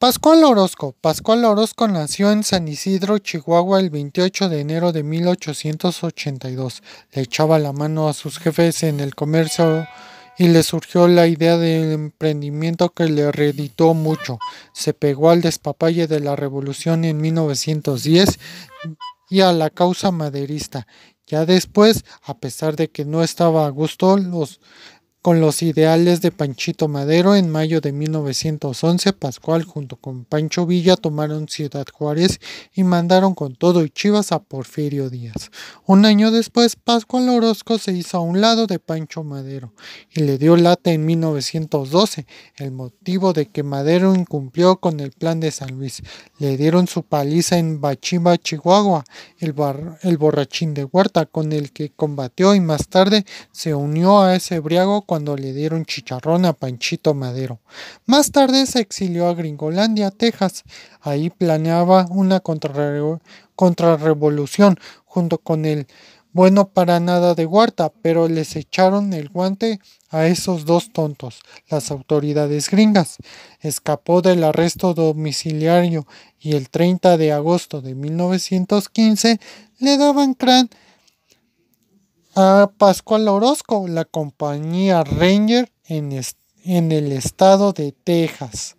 Pascual Orozco. Pascual Orozco nació en San Isidro, Chihuahua, el 28 de enero de 1882. Le echaba la mano a sus jefes en el comercio y le surgió la idea del emprendimiento que le reeditó mucho. Se pegó al despapalle de la revolución en 1910 y a la causa maderista. Ya después, a pesar de que no estaba a gusto, los, con los ideales de Panchito Madero en mayo de 1911, Pascual junto con Pancho Villa tomaron Ciudad Juárez y mandaron con todo y Chivas a Porfirio Díaz. Un año después, Pascual Orozco se hizo a un lado de Pancho Madero y le dio lata en 1912, el motivo de que Madero incumplió con el plan de San Luis. Le dieron su paliza en bachiva Chihuahua, el, el borrachín de Huerta con el que combatió y más tarde se unió a ese briago cuando le dieron chicharrón a Panchito Madero. Más tarde se exilió a Gringolandia, Texas. Ahí planeaba una contrarrevolución junto con el bueno para nada de Huerta, pero les echaron el guante a esos dos tontos, las autoridades gringas. Escapó del arresto domiciliario y el 30 de agosto de 1915 le daban crán a Pascual Orozco, la compañía Ranger en, en el estado de Texas.